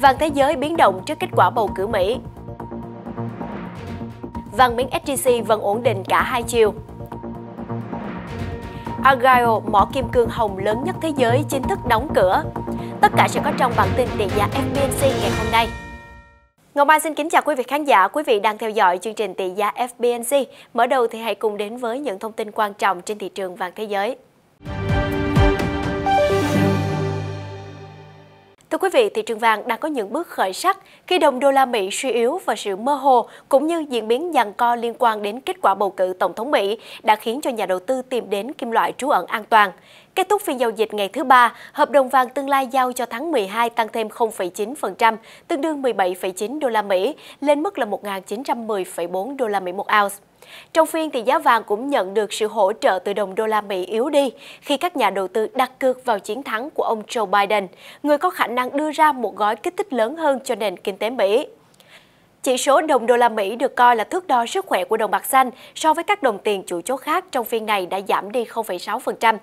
vàng thế giới biến động trước kết quả bầu cử Mỹ. Vàng miếng SJC vẫn ổn định cả hai chiều. Argyle, mỏ kim cương hồng lớn nhất thế giới chính thức đóng cửa. Tất cả sẽ có trong bản tin tỷ giá FBNC ngày hôm nay. Ngọc Mai xin kính chào quý vị khán giả, quý vị đang theo dõi chương trình tỷ giá FBNC. Mở đầu thì hãy cùng đến với những thông tin quan trọng trên thị trường vàng thế giới. Thưa quý vị, thị trường vàng đang có những bước khởi sắc khi đồng đô la Mỹ suy yếu và sự mơ hồ cũng như diễn biến giằng co liên quan đến kết quả bầu cử Tổng thống Mỹ đã khiến cho nhà đầu tư tìm đến kim loại trú ẩn an toàn. Kết thúc phiên giao dịch ngày thứ ba, hợp đồng vàng tương lai giao cho tháng 12 tăng thêm 0,9%, tương đương 17,9 đô la Mỹ, lên mức là 1.910,4 đô la Mỹ một ounce. Trong phiên thì giá vàng cũng nhận được sự hỗ trợ từ đồng đô la Mỹ yếu đi khi các nhà đầu tư đặt cược vào chiến thắng của ông Joe Biden, người có khả năng đưa ra một gói kích thích lớn hơn cho nền kinh tế Mỹ. Chỉ số đồng đô la Mỹ được coi là thước đo sức khỏe của đồng bạc xanh so với các đồng tiền chủ chốt khác trong phiên này đã giảm đi 0,6%.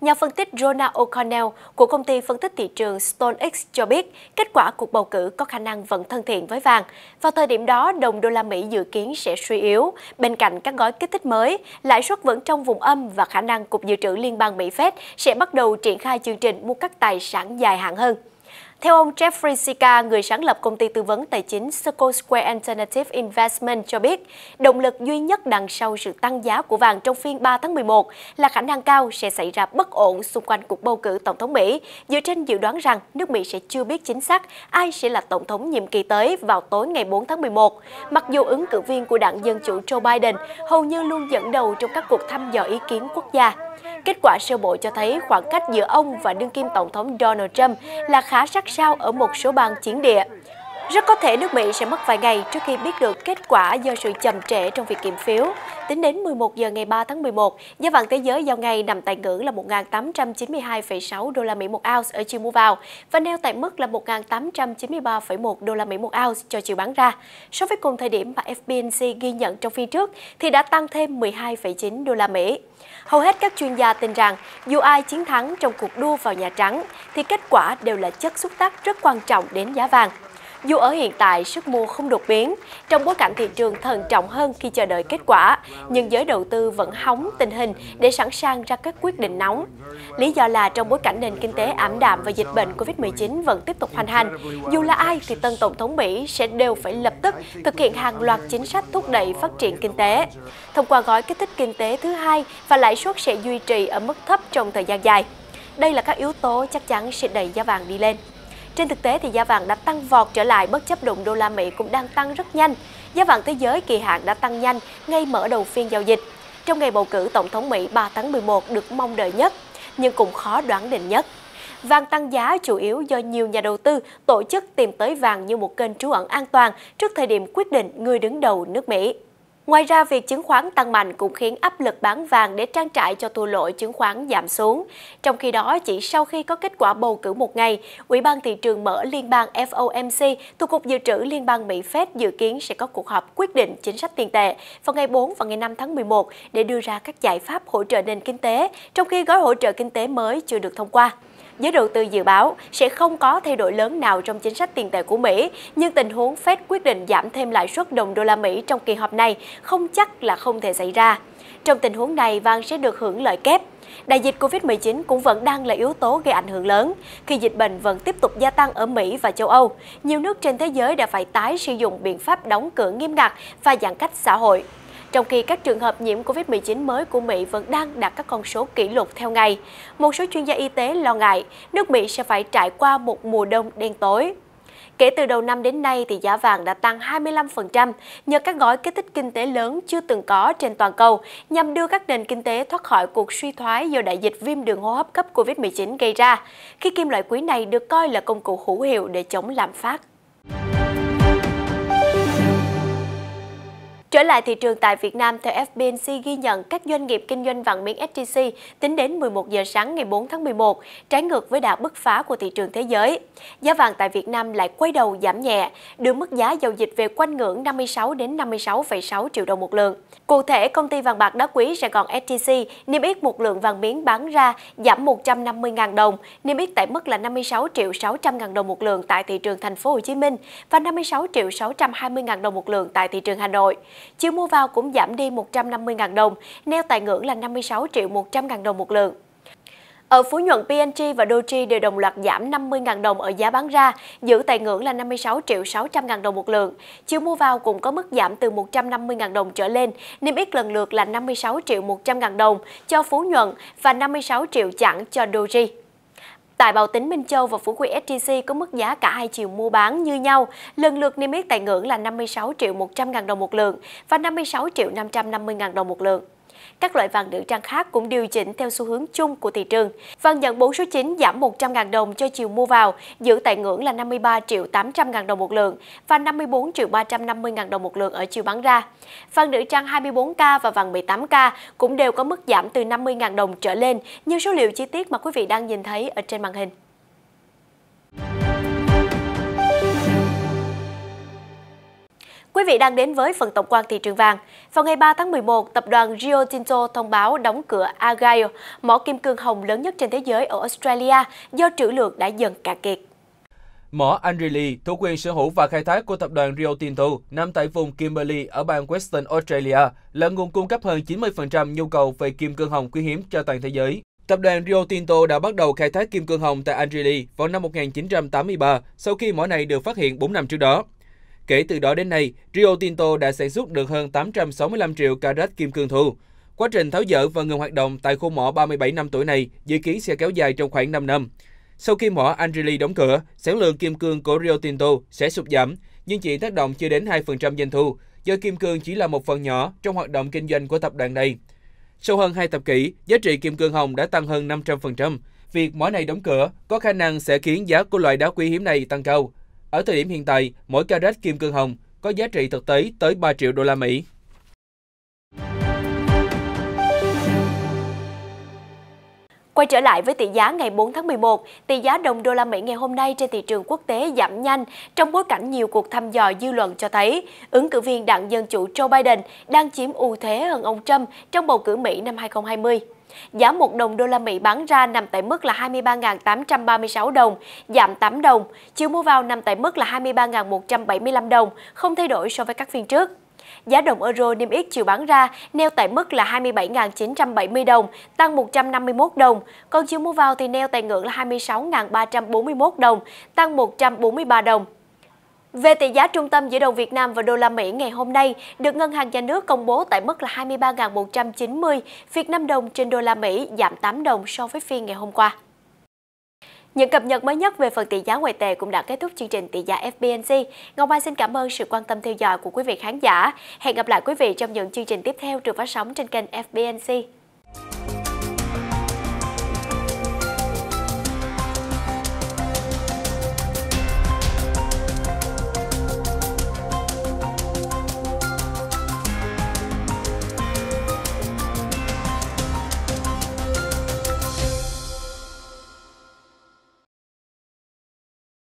Nhà phân tích Jonah O'Connell của công ty phân tích thị trường StoneX cho biết kết quả cuộc bầu cử có khả năng vẫn thân thiện với vàng. Vào thời điểm đó, đồng đô la Mỹ dự kiến sẽ suy yếu. Bên cạnh các gói kích thích mới, lãi suất vẫn trong vùng âm và khả năng Cục Dự trữ Liên bang Mỹ Fed sẽ bắt đầu triển khai chương trình mua các tài sản dài hạn hơn. Theo ông Jeffrey Sika, người sáng lập công ty tư vấn tài chính Circle Square Alternative Investment cho biết, động lực duy nhất đằng sau sự tăng giá của vàng trong phiên 3 tháng 11 là khả năng cao sẽ xảy ra bất ổn xung quanh cuộc bầu cử Tổng thống Mỹ, dựa trên dự đoán rằng nước Mỹ sẽ chưa biết chính xác ai sẽ là Tổng thống nhiệm kỳ tới vào tối ngày 4 tháng 11. Mặc dù ứng cử viên của đảng Dân Chủ Joe Biden hầu như luôn dẫn đầu trong các cuộc thăm dò ý kiến quốc gia. Kết quả sơ bộ cho thấy khoảng cách giữa ông và đương kim Tổng thống Donald Trump là khá sắc sao ở một số bang chiến địa. Rất có thể nước Mỹ sẽ mất vài ngày trước khi biết được kết quả do sự chậm trễ trong việc kiểm phiếu. Tính đến 11 giờ ngày 3 tháng 11, giá vàng thế giới giao ngày nằm tại ngưỡng là 1.892,6 đô la Mỹ một ounce ở chiều mua vào và neo tại mức là 1.893,1 đô la Mỹ một ounce cho chiều bán ra. So với cùng thời điểm mà FBNC ghi nhận trong phiên trước thì đã tăng thêm 12,9 đô la Mỹ. Hầu hết các chuyên gia tin rằng dù ai chiến thắng trong cuộc đua vào Nhà Trắng thì kết quả đều là chất xúc tác rất quan trọng đến giá vàng. Dù ở hiện tại sức mua không đột biến, trong bối cảnh thị trường thận trọng hơn khi chờ đợi kết quả, nhưng giới đầu tư vẫn hóng tình hình để sẵn sàng ra các quyết định nóng. Lý do là trong bối cảnh nền kinh tế ảm đạm và dịch bệnh Covid-19 vẫn tiếp tục hoành hành, dù là ai thì tân Tổng thống Mỹ sẽ đều phải lập tức thực hiện hàng loạt chính sách thúc đẩy phát triển kinh tế. Thông qua gói kích thích kinh tế thứ hai và lãi suất sẽ duy trì ở mức thấp trong thời gian dài. Đây là các yếu tố chắc chắn sẽ đẩy giá vàng đi lên. Trên thực tế thì giá vàng đã tăng vọt trở lại bất chấp đồng đô la Mỹ cũng đang tăng rất nhanh. Giá vàng thế giới kỳ hạn đã tăng nhanh ngay mở đầu phiên giao dịch. Trong ngày bầu cử Tổng thống Mỹ 3 tháng 11 được mong đợi nhất, nhưng cũng khó đoán định nhất. Vàng tăng giá chủ yếu do nhiều nhà đầu tư tổ chức tìm tới vàng như một kênh trú ẩn an toàn trước thời điểm quyết định người đứng đầu nước Mỹ. Ngoài ra, việc chứng khoán tăng mạnh cũng khiến áp lực bán vàng để trang trại cho thua lỗ chứng khoán giảm xuống. Trong khi đó, chỉ sau khi có kết quả bầu cử một ngày, Ủy ban thị trường mở liên bang FOMC thuộc Cục Dự trữ Liên bang Mỹ Fed dự kiến sẽ có cuộc họp quyết định chính sách tiền tệ vào ngày 4 và ngày 5 tháng 11 để đưa ra các giải pháp hỗ trợ nền kinh tế, trong khi gói hỗ trợ kinh tế mới chưa được thông qua giới đầu tư dự báo sẽ không có thay đổi lớn nào trong chính sách tiền tệ của Mỹ, nhưng tình huống Fed quyết định giảm thêm lãi suất đồng đô la Mỹ trong kỳ họp này không chắc là không thể xảy ra. Trong tình huống này, vàng sẽ được hưởng lợi kép. Đại dịch Covid-19 cũng vẫn đang là yếu tố gây ảnh hưởng lớn, khi dịch bệnh vẫn tiếp tục gia tăng ở Mỹ và châu Âu. Nhiều nước trên thế giới đã phải tái sử dụng biện pháp đóng cửa nghiêm ngặt và giãn cách xã hội trong khi các trường hợp nhiễm COVID-19 mới của Mỹ vẫn đang đạt các con số kỷ lục theo ngày. Một số chuyên gia y tế lo ngại nước Mỹ sẽ phải trải qua một mùa đông đen tối. Kể từ đầu năm đến nay thì giá vàng đã tăng 25% nhờ các gói kích thích kinh tế lớn chưa từng có trên toàn cầu nhằm đưa các nền kinh tế thoát khỏi cuộc suy thoái do đại dịch viêm đường hô hấp cấp COVID-19 gây ra, khi kim loại quý này được coi là công cụ hữu hiệu để chống lạm phát. Trở lại thị trường tại Việt Nam, theo FBNC ghi nhận, các doanh nghiệp kinh doanh vàng miếng SJC tính đến 11 giờ sáng ngày 4 tháng 11, trái ngược với đà bứt phá của thị trường thế giới. Giá vàng tại Việt Nam lại quay đầu giảm nhẹ, đưa mức giá giao dịch về quanh ngưỡng 56 đến 56,6 triệu đồng một lượng. Cụ thể, công ty vàng bạc đá quý Sài Gòn SJC niêm yết một lượng vàng miếng bán ra giảm 150.000 đồng, niêm yết tại mức là 56 triệu 600 000 đồng một lượng tại thị trường thành phố Hồ Chí Minh và 56 triệu 620 000 đồng một lượng tại thị trường Hà Nội chiều mua vào cũng giảm đi 150.000 đồng, neo tại ngưỡng là 56 triệu 100.000 đồng một lượng. Ở Phú Nhuận, PNG và Doji đều đồng loạt giảm 50.000 đồng ở giá bán ra, giữ tại ngưỡng là 56 triệu 600.000 đồng một lượng. Chiều mua vào cũng có mức giảm từ 150.000 đồng trở lên, niêm yết lần lượt là 56 triệu 100.000 đồng cho Phú Nhuận và 56 triệu chẳng cho Doji. Tại Bảo Tính Minh Châu và Phú Quý SJC có mức giá cả hai chiều mua bán như nhau, lần lượt niêm yết tại ngưỡng là 56 triệu 100 ngàn đồng một lượng và 56 triệu 550 ngàn đồng một lượng. Các loại vàng nữ trang khác cũng điều chỉnh theo xu hướng chung của thị trường. Vàng nhận 4 số 9 giảm 100.000 đồng cho chiều mua vào, giữ tại ngưỡng là 53 triệu 800.000 đồng một lượng và 54 triệu 350.000 đồng một lượng ở chiều bán ra. Vàng nữ trang 24K và vàng 18K cũng đều có mức giảm từ 50.000 đồng trở lên như số liệu chi tiết mà quý vị đang nhìn thấy ở trên màn hình. Quý vị đang đến với phần tổng quan thị trường vàng. Vào ngày 3 tháng 11, tập đoàn Rio Tinto thông báo đóng cửa Argyle, mỏ kim cương hồng lớn nhất trên thế giới ở Australia do trữ lượng đã dần cạn kiệt. Mỏ Angeli thuộc quyền sở hữu và khai thác của tập đoàn Rio Tinto nằm tại vùng Kimberley ở bang Western Australia, là nguồn cung cấp hơn 90% nhu cầu về kim cương hồng quý hiếm cho toàn thế giới. Tập đoàn Rio Tinto đã bắt đầu khai thác kim cương hồng tại Angeli vào năm 1983 sau khi mỏ này được phát hiện 4 năm trước đó. Kể từ đó đến nay, Rio Tinto đã sản xuất được hơn 865 triệu carat kim cương thu. Quá trình tháo dỡ và ngừng hoạt động tại khu mỏ 37 năm tuổi này dự kiến sẽ kéo dài trong khoảng 5 năm. Sau khi mỏ Angeli đóng cửa, sản lượng kim cương của Rio Tinto sẽ sụt giảm, nhưng chỉ tác động chưa đến 2% doanh thu, do kim cương chỉ là một phần nhỏ trong hoạt động kinh doanh của tập đoàn này. Sau hơn 2 thập kỷ, giá trị kim cương hồng đã tăng hơn 500%. Việc mỏ này đóng cửa có khả năng sẽ khiến giá của loại đá quý hiếm này tăng cao. Ở thời điểm hiện tại, mỗi carat kim cương hồng có giá trị thực tế tới 3 triệu đô la Mỹ. Quay trở lại với tỷ giá ngày 4 tháng 11, tỷ giá đồng đô la Mỹ ngày hôm nay trên thị trường quốc tế giảm nhanh trong bối cảnh nhiều cuộc thăm dò dư luận cho thấy ứng cử viên đảng Dân Chủ Joe Biden đang chiếm ưu thế hơn ông Trump trong bầu cử Mỹ năm 2020. Giá 1 đồng đô la Mỹ bán ra nằm tại mức là 23.836 đồng, giảm 8 đồng. Chiều mua vào nằm tại mức là 23.175 đồng, không thay đổi so với các phiên trước. Giá đồng euro niêm yết chiều bán ra neo tại mức là 27.970 đồng, tăng 151 đồng, còn chiều mua vào thì neo tại ngưỡng là 26.341 đồng, tăng 143 đồng. Về tỷ giá trung tâm giữa đồng Việt Nam và đô la Mỹ ngày hôm nay được Ngân hàng Nhà nước công bố tại mức là 23.190 Việt Nam đồng trên đô la Mỹ giảm 8 đồng so với phiên ngày hôm qua. Những cập nhật mới nhất về phần tỷ giá ngoại tệ cũng đã kết thúc chương trình tỷ giá FBNC. Ngọc Mai xin cảm ơn sự quan tâm theo dõi của quý vị khán giả. Hẹn gặp lại quý vị trong những chương trình tiếp theo được phát sóng trên kênh FBNC.